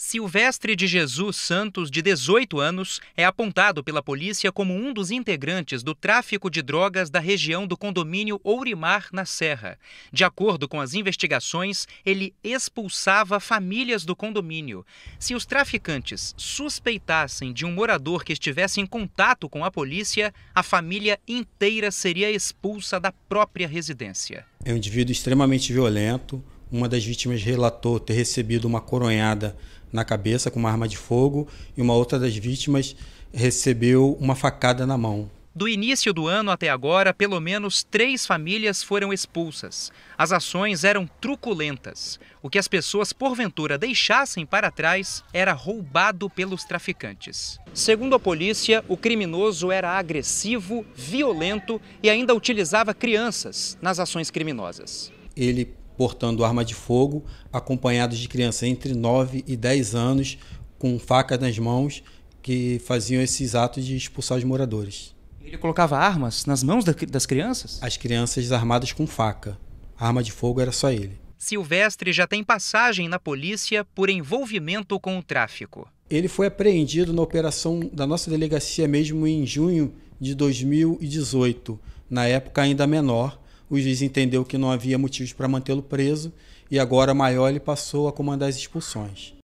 Silvestre de Jesus Santos, de 18 anos, é apontado pela polícia como um dos integrantes do tráfico de drogas da região do condomínio Ourimar, na Serra. De acordo com as investigações, ele expulsava famílias do condomínio. Se os traficantes suspeitassem de um morador que estivesse em contato com a polícia, a família inteira seria expulsa da própria residência. É um indivíduo extremamente violento uma das vítimas relatou ter recebido uma coronhada na cabeça com uma arma de fogo e uma outra das vítimas recebeu uma facada na mão. Do início do ano até agora, pelo menos três famílias foram expulsas. As ações eram truculentas. O que as pessoas porventura deixassem para trás era roubado pelos traficantes. Segundo a polícia, o criminoso era agressivo, violento e ainda utilizava crianças nas ações criminosas. Ele portando arma de fogo, acompanhados de crianças entre 9 e 10 anos, com facas nas mãos, que faziam esses atos de expulsar os moradores. Ele colocava armas nas mãos das crianças? As crianças armadas com faca. A arma de fogo era só ele. Silvestre já tem passagem na polícia por envolvimento com o tráfico. Ele foi apreendido na operação da nossa delegacia mesmo em junho de 2018, na época ainda menor, o juiz entendeu que não havia motivos para mantê-lo preso e agora Maioli passou a comandar as expulsões.